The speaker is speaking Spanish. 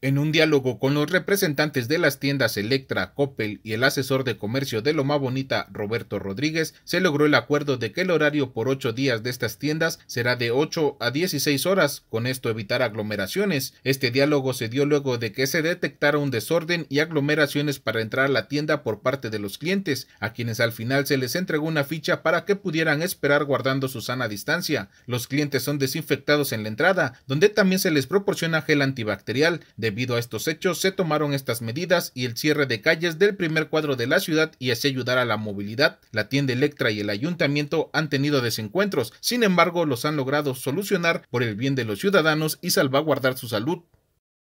En un diálogo con los representantes de las tiendas Electra, Coppel y el asesor de comercio de Loma Bonita, Roberto Rodríguez, se logró el acuerdo de que el horario por ocho días de estas tiendas será de 8 a 16 horas, con esto evitar aglomeraciones. Este diálogo se dio luego de que se detectara un desorden y aglomeraciones para entrar a la tienda por parte de los clientes, a quienes al final se les entregó una ficha para que pudieran esperar guardando su sana distancia. Los clientes son desinfectados en la entrada, donde también se les proporciona gel antibacterial. Debido a estos hechos, se tomaron estas medidas y el cierre de calles del primer cuadro de la ciudad y así ayudar a la movilidad. La tienda Electra y el ayuntamiento han tenido desencuentros, sin embargo los han logrado solucionar por el bien de los ciudadanos y salvaguardar su salud.